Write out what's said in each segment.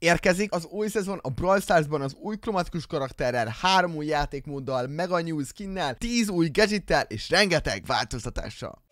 Érkezik az új szezon a Brawl Stars-ban az új kromatikus karakterrel, három új játékmóddal, meg a new skinnel, 10 új gadgettel és rengeteg változtatással.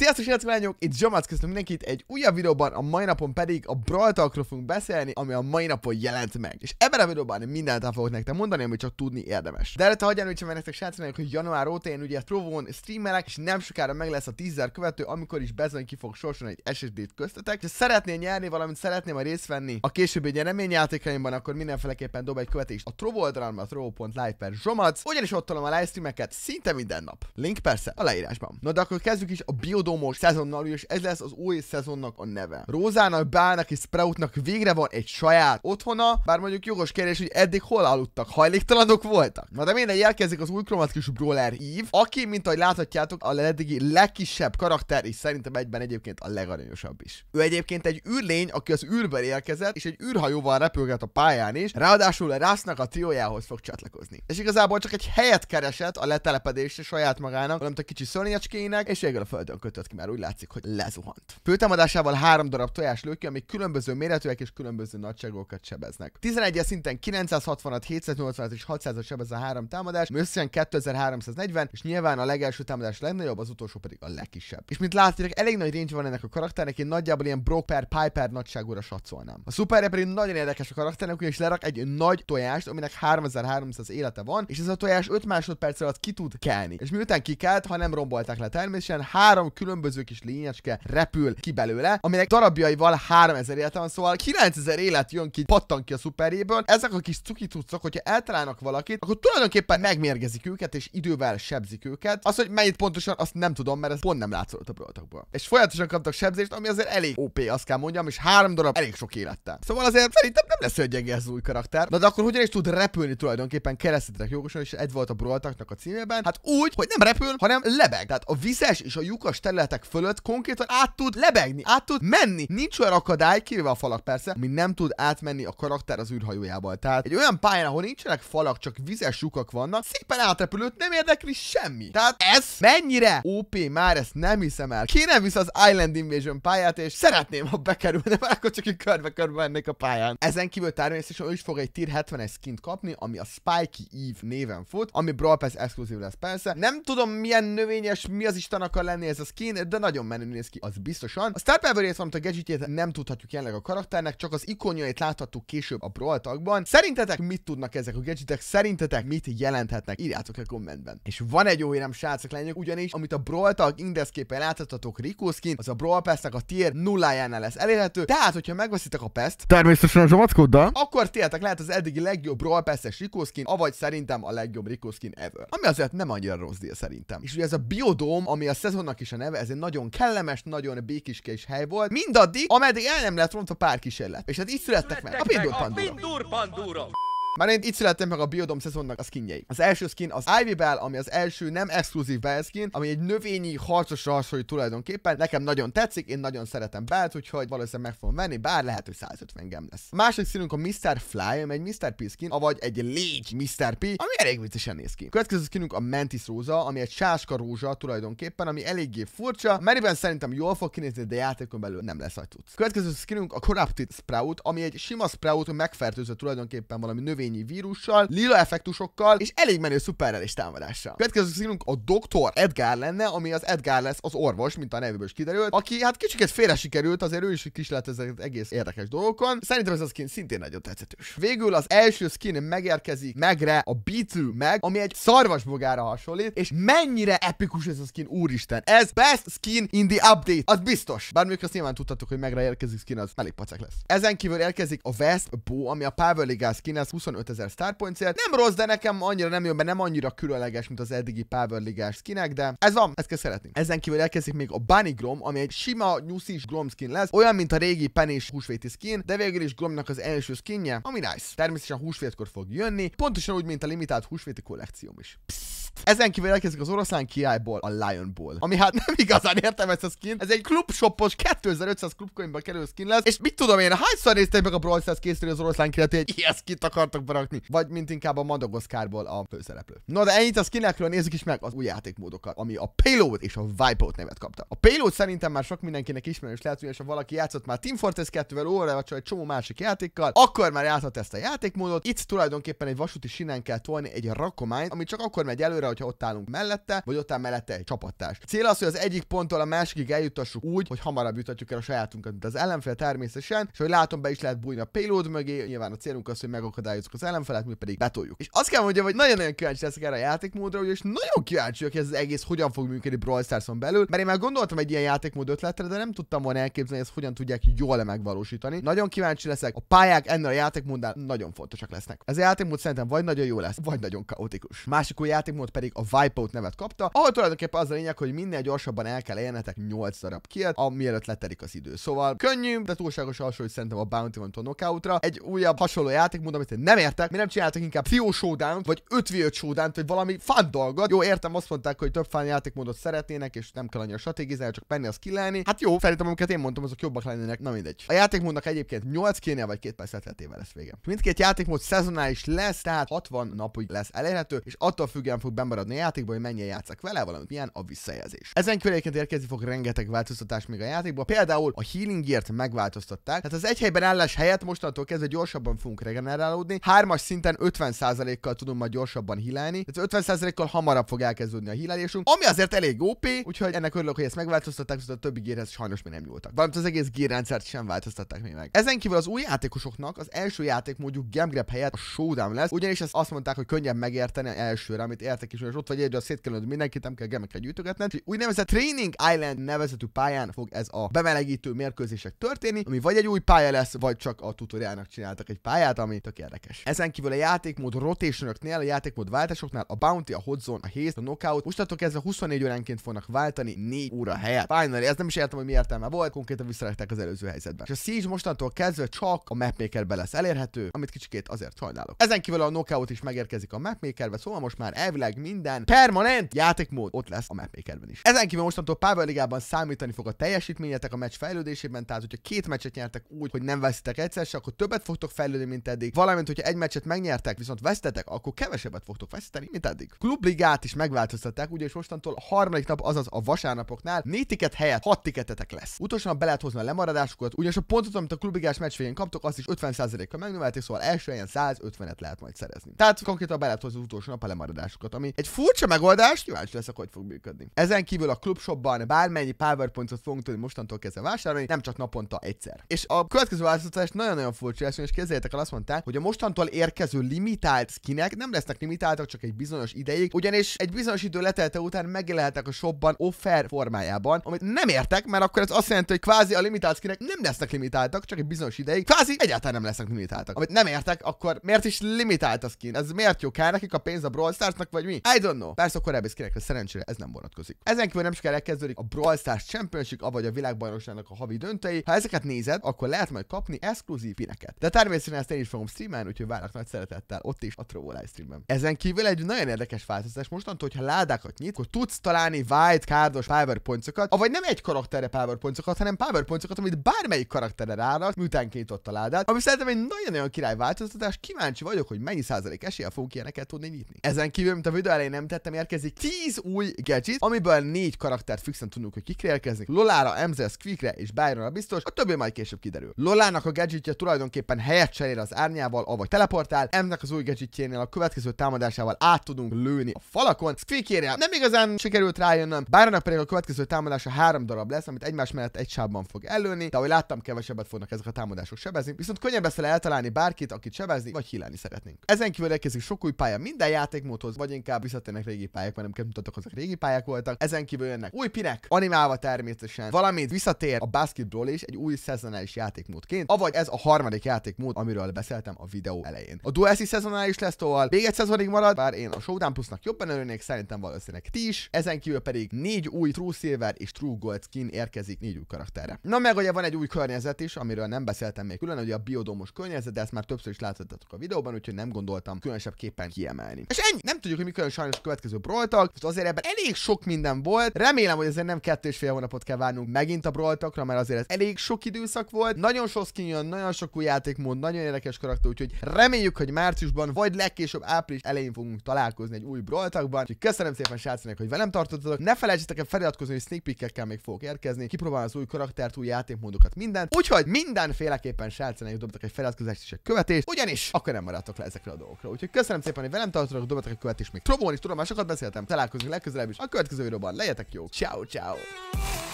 Sziasztok, srácok, lányok! Itt Zsomac, köszönöm mindenkit egy újabb videóban, a mai napon pedig a Talkról fogunk beszélni, ami a mai napon jelent meg. És ebben a videóban mindent el fogok nektek mondani, amit csak tudni érdemes. De előtte hagyján, hogy sem nektek srácok, hogy január óta én ugye provón streamelek, és nem sokára meg lesz a 10 követő, amikor is bezony ki fog sorson egy SSD-t köztetek. És ha szeretnél nyerni, valamint szeretném a részt venni a későbbi nyereményjátékaimban, akkor mindenféleképpen dob egy követést a Trovo a trovo.live per Zsomac, ugyanis ott a livestreameket szinte minden nap. Link persze a leírásban. Na de akkor kezdjük is a biodó randomos szezonnal, és ez lesz az új szezonnak a neve. Rózának, Bálnak és Sproutnak végre van egy saját otthona, bár mondjuk jogos kérdés, hogy eddig hol aludtak, hajléktalanok voltak. Na de minden jelkezik az új kromatikus brawler Eve, aki, mint ahogy láthatjátok, a eddigi legkisebb karakter, és szerintem egyben egyébként a legaranyosabb is. Ő egyébként egy űrlény, aki az űrből érkezett, és egy űrhajóval repülget a pályán is, ráadásul Rásznak a triójához fog csatlakozni. És igazából csak egy helyet keresett a letelepedésre saját magának, valamint a kicsi szörnyecskének, és végül a földön kötött bontott ki, mert úgy látszik, hogy lezuhant. Főtámadásával három darab tojás lő ki, amik különböző méretűek és különböző nagyságokat sebeznek. 11 szinten 960-at, 780-at és 600-at sebez a három támadás, összesen 2340, és nyilván a legelső támadás legnagyobb, az utolsó pedig a legkisebb. És mint látjátok, elég nagy range van ennek a karakternek, én nagyjából ilyen Brock Piper nagyságúra satszolnám. A Super pedig nagyon érdekes a karakternek, és lerak egy nagy tojást, aminek 3300 élete van, és ez a tojás 5 másodperc alatt ki tud kelni. És miután kikelt, ha nem rombolták le természetesen, három különböző kis lényecske repül ki belőle, aminek darabjaival 3000 élet van, szóval 9000 élet jön ki, pattan ki a szuperéből. Ezek a kis cuki cuccok, hogyha eltalálnak valakit, akkor tulajdonképpen megmérgezik őket, és idővel sebzik őket. Az, hogy mennyit pontosan, azt nem tudom, mert ez pont nem látszott a brotokból. És folyamatosan kaptak sebzést, ami azért elég OP, azt kell mondjam, és három darab elég sok élettel. Szóval azért szerintem nem lesz olyan gyenge ez új karakter. Na de akkor hogyan is tud repülni tulajdonképpen keresztetre jogosan, és egy volt a broltaknak a címében? Hát úgy, hogy nem repül, hanem lebeg. Tehát a vizes és a lyukas területek fölött konkrétan át tud lebegni, át tud menni. Nincs olyan akadály, kivéve a falak persze, ami nem tud átmenni a karakter az űrhajójával. Tehát egy olyan pályán, ahol nincsenek falak, csak vizes lyukak vannak, szépen átrepülőt nem érdekli semmi. Tehát ez mennyire OP már ezt nem hiszem el. Kéne visz az Island Invasion pályát, és szeretném, ha bekerülne, mert akkor csak egy körbe-körbe ennek a pályán. Ezen kívül természetesen ő is fog egy tier 70-es skint kapni, ami a Spiky Eve néven fut, ami Brawl Pass exkluzív lesz persze. Nem tudom milyen növényes, mi az Isten akar lenni ez a skin, skin, de nagyon menő néz ki, az biztosan. A Star power valamint a gadgetjét nem tudhatjuk jelenleg a karakternek, csak az ikonjait láthattuk később a broltakban. Szerintetek mit tudnak ezek a gadgetek? Szerintetek mit jelenthetnek? Írjátok a kommentben. És van egy jó érem, srácok, lányok, ugyanis, amit a broltak indexképpen láthatatok Rico skin, az a Brawl Pass-nek a tier nullájánál lesz elérhető. Tehát, hogyha megveszitek a pest, természetesen a zsomatkóddal, akkor tényleg lehet az eddigi legjobb Brawl Pass-es Rico skin, avagy szerintem a legjobb Rico skin ever. Ami azért nem annyira rossz díj szerintem. És ugye ez a biodóm, ami a szezonnak is a neve, neve, ez egy nagyon kellemes, nagyon kis hely volt, mindaddig, ameddig el nem lett rontva pár kísérlet. És hát így születtek, születtek meg, a Pindur Pandúrok. A Pindur Pandúrok. Már én itt születtem meg a biodom szezonnak a skinjei. Az első skin az Ivy Bell, ami az első nem exkluzív Bell skin, ami egy növényi harcos hasonlít tulajdonképpen. Nekem nagyon tetszik, én nagyon szeretem Bellt, úgyhogy valószínűleg meg fogom venni, bár lehet, hogy 150 gem lesz. A második színünk a Mr. Fly, ami egy Mr. P skin, avagy egy légy Mr. P, ami elég viccesen néz ki. Következő skinünk a Mantis Róza, ami egy sáska rózsa tulajdonképpen, ami eléggé furcsa. Meriben szerintem jól fog kinézni, de játékon belül nem lesz agy tudsz. Következő skinünk a Corrupted Sprout, ami egy sima Sprout megfertőzött tulajdonképpen valami növény növényi vírussal, lila effektusokkal és elég menő szuperrel és támadással. Következő színünk a Dr. Edgar lenne, ami az Edgar lesz az orvos, mint a nevéből is kiderült, aki hát kicsiket félre sikerült, azért ő is kísérlet ezeket egész érdekes dolgokon. Szerintem ez a skin szintén nagyon tetszetős. Végül az első skin megérkezik megre a Beatle meg, ami egy szarvasbogára hasonlít, és mennyire epikus ez a skin, úristen. Ez best skin in the update, az biztos. Bár mondjuk azt nyilván tudtatok, hogy megre érkezik skin, az elég pacek lesz. Ezen kívül érkezik a West Bow, ami a Power League skin, ez 25 5000 starpointért. Nem rossz, de nekem annyira nem jön be, nem annyira különleges, mint az eddigi Power League-es skinek, de ez van, ezt kell szeretni. Ezen kívül elkezdik még a Bunny Grom, ami egy sima nyuszis Grom skin lesz, olyan, mint a régi Penés húsvéti skin, de végül is Gromnak az első skinje, ami nice. Természetesen húsvétkor fog jönni, pontosan úgy, mint a limitált húsvéti kollekcióm is. Psz. Ezen kívül elkezdik az oroszlán kiájból a Lionból, ami hát nem igazán értem ezt a skin. Ez egy klubshopos 2500 klubcoinba kerül skin lesz, és mit tudom én, hányszor néztek meg a Brawl Stars készülő az oroszlán királyt, hogy ilyen skin akartak berakni, vagy mint inkább a Madagoszkárból a főszereplő. No de ennyit a skinekről, nézzük is meg az új játékmódokat, ami a Payload és a Wipeout nevet kapta. A Payload szerintem már sok mindenkinek ismerős lehet, hogy ha valaki játszott már Team Fortress 2-vel, óra, vagy egy csomó másik játékkal, akkor már játszott ezt a játékmódot. Itt tulajdonképpen egy vasúti sinen kell tolni egy rakományt, ami csak akkor megy elő, előre, hogyha ott állunk mellette, vagy ott áll mellette egy csapattárs. Cél az, hogy az egyik ponttól a másikig eljuttassuk úgy, hogy hamarabb jutatjuk el a sajátunkat, mint az ellenfél természetesen, és hogy látom, be is lehet bújni a payload mögé, nyilván a célunk az, hogy megakadályozzuk az ellenfelet, mi pedig betoljuk. És azt kell mondjam, hogy nagyon-nagyon kíváncsi leszek erre a játékmódra, és nagyon kíváncsi hogy ez az egész hogyan fog működni Brawl Stars-on belül, mert én már gondoltam egy ilyen játékmód ötletre, de nem tudtam volna elképzelni, hogy ezt hogyan tudják jól megvalósítani. Nagyon kíváncsi leszek, a pályák ennél a játékmódnál nagyon fontosak lesznek. Ez a játékmód szerintem vagy nagyon jó lesz, vagy nagyon kaotikus. Másik új játékmód Wipeout pedig a Wipeout nevet kapta, ahol tulajdonképpen az a lényeg, hogy minél gyorsabban el kell élnetek 8 darab kiet, amielőtt letelik az idő. Szóval könnyű, de túlságos hogy szerintem a Bounty van Knockoutra. Egy újabb hasonló játékmód, amit én nem értek, mi nem csináltak inkább Trio showdown vagy 5 v showdown vagy valami fan dolgot. Jó, értem, azt mondták, hogy több fan játékmódot szeretnének, és nem kell annyira stratégizálni, csak penni az kilelni. Hát jó, szerintem amiket én mondtam, azok jobbak lennének, na mindegy. A játékmódnak egyébként 8 kéne, vagy 2 perc lesz vége. Mindkét játékmód szezonális lesz, tehát 60 napig lesz elérhető, és attól függően fog bemaradni a játékban, hogy mennyien játszak vele, valamint milyen a visszajelzés. Ezen körülként érkezni fog rengeteg változtatás még a játékba, például a healing megváltoztatták, tehát az egy helyben állás helyett mostantól kezdve gyorsabban fogunk regenerálódni, hármas szinten 50%-kal tudunk majd gyorsabban hilálni, tehát 50%-kal hamarabb fog elkezdődni a hílelésünk, ami azért elég OP, úgyhogy ennek örülök, hogy ezt megváltoztatták, viszont a többi gérhez sajnos még nem nyúltak. Valamint az egész gérrendszert sem változtatták még meg. Ezen kívül az új játékosoknak az első játék mondjuk gemgrep helyett a Showdown lesz, ugyanis ezt azt mondták, hogy könnyebb megérteni elsőre, amit értek nektek is, és ott vagy egyre a szétkelőd mindenkit, nem kell gemekre gyűjtögetned. Úgynevezett Training Island nevezetű pályán fog ez a bemelegítő mérkőzések történni, ami vagy egy új pálya lesz, vagy csak a tutoriának csináltak egy pályát, ami tök érdekes. Ezen kívül a játékmód rotationoknál, a játékmód váltásoknál a Bounty, a Hot Zone, a Haze, a Knockout mostantól kezdve 24 óránként fognak váltani 4 óra helyett. Finally, ez nem is értem, hogy mi értelme volt, konkrétan visszarektek az előző helyzetben. És a Siege mostantól kezdve csak a mapmakerbe lesz elérhető, amit kicsikét azért sajnálok. Ezen kívül a Knockout is megérkezik a mapmakerbe, szóval most már elvileg minden permanent játékmód ott lesz a mapmakerben is. Ezen kívül mostantól Power Ligában számítani fog a teljesítményetek a meccs fejlődésében, tehát hogyha két meccset nyertek úgy, hogy nem vesztek egyszer se, akkor többet fogtok fejlődni, mint eddig, valamint hogyha egy meccset megnyertek, viszont vesztetek, akkor kevesebbet fogtok veszteni, mint eddig. Klubligát is megváltoztatták, ugyanis mostantól a harmadik nap, azaz a vasárnapoknál négy tiket helyett hat tiketetek lesz. Utolsóan be lehet hozni a lemaradásokat, ugyanis a pontot, amit a klubligás meccs végén kaptok, azt is 50%-kal megnövelték, szóval első helyen 150-et lehet majd szerezni. Tehát konkrétan be lehet hozni az utolsó nap a lemaradásokat, ami egy furcsa megoldás, kíváncsi leszek, hogy fog működni. Ezen kívül a klubshopban bármennyi PowerPoint-ot fogunk tudni mostantól kezdve vásárolni, nem csak naponta egyszer. És a következő változtatás nagyon-nagyon furcsa lesz, és kezdjétek el, azt mondták, hogy a mostantól érkező limitált skinek nem lesznek limitáltak, csak egy bizonyos ideig, ugyanis egy bizonyos idő letelte után megjelenhetek a shopban offer formájában, amit nem értek, mert akkor ez azt jelenti, hogy kvázi a limitált skinek nem lesznek limitáltak, csak egy bizonyos ideig, kvázi egyáltalán nem lesznek limitáltak. Amit nem értek, akkor miért is limitált a skin? Ez miért jó? Kár nekik a pénz a Brawl Starsnak, vagy mi? I don't know. Persze a korábbi skinekre szerencsére ez nem vonatkozik. Ezen kívül nem sokára elkezdődik a Brawl Stars Championship, avagy a világbajnokságnak a havi döntei. Ha ezeket nézed, akkor lehet majd kapni exkluzív pineket. De természetesen ezt én is fogom streamelni, úgyhogy várlak nagy szeretettel ott is a Trovo streamben. Ezen kívül egy nagyon érdekes változás mostantól, hogyha ládákat nyit, akkor tudsz találni White, wildcardos powerpointokat, avagy nem egy karakterre powerpointokat, hanem powerpointokat, amit bármelyik karakterre rárak, miután kinyitott a ládát, ami szerintem egy nagyon-nagyon király változtatás, kíváncsi vagyok, hogy mennyi százalék esélye fogunk ilyeneket tudni nyitni. Ezen kívül, mint a videó elején nem tettem, érkezik 10 új gadget, amiből 4 karaktert fixen tudunk, hogy kikre érkeznek. Lolára, MZ, Squeakre és Byronra biztos, a többi majd később kiderül. Lolának a gadgetje tulajdonképpen helyet cserél az árnyával, avagy teleportál, Emnek nek az új gadgetjénél a következő támadásával át tudunk lőni a falakon. Squeakére nem igazán sikerült rájönnöm, Byronnak pedig a következő támadása 3 darab lesz, amit egymás mellett egy sávban fog előni, de ahogy láttam, kevesebbet fognak ezek a támadások sebezni, viszont könnyebb lesz eltalálni bárkit, akit sebezni vagy hílelni szeretnénk. Ezen kívül érkezik sok új pálya minden játékmódhoz, vagy inkább inkább visszatérnek régi pályák, mert nem mutatok, azok régi pályák voltak. Ezen kívül jönnek új pinek, animálva természetesen, valamint visszatér a basketball is egy új szezonális játékmódként, avagy ez a harmadik játékmód, amiről beszéltem a videó elején. A Duelsy szezonális lesz tovább, szóval még egy szezonig marad, bár én a Showdown Plusnak jobban örülnék, szerintem valószínűleg ti is. Ezen kívül pedig négy új True Silver és True Gold skin érkezik négy új karakterre. Na meg ugye van egy új környezet is, amiről nem beszéltem még külön, ugye a biodomos környezet, de ezt már többször is láthattatok a videóban, úgyhogy nem gondoltam különösebb képen kiemelni. És ennyi, nem tudjuk, hogy mikor jön sajnos a következő broltak, és azért ebben elég sok minden volt. Remélem, hogy ezért nem kettő és fél hónapot kell várnunk megint a broltakra, mert azért ez elég sok időszak volt. Nagyon sok skin jön, nagyon sok új játékmód, nagyon érdekes karakter, úgyhogy reméljük, hogy márciusban, vagy legkésőbb április elején fogunk találkozni egy új broltakban. Úgyhogy köszönöm szépen srácok, hogy velem tartottatok. Ne felejtsetek el feliratkozni, hogy sneak peekekkel még fogok érkezni, kipróbálni az új karaktert, új játékmódokat, mindent. Úgyhogy mindenféleképpen srácnak dobtak egy feliratkozást és egy követést, ugyanis akkor nem maradtok le ezekre a dolgokra. Úgyhogy köszönöm szépen, hogy velem tartottatok, dobtak egy követést még Strobon is tudom, már sokat beszéltem. Találkozunk legközelebb is a következő videóban. Legyetek jók. Ciao, ciao.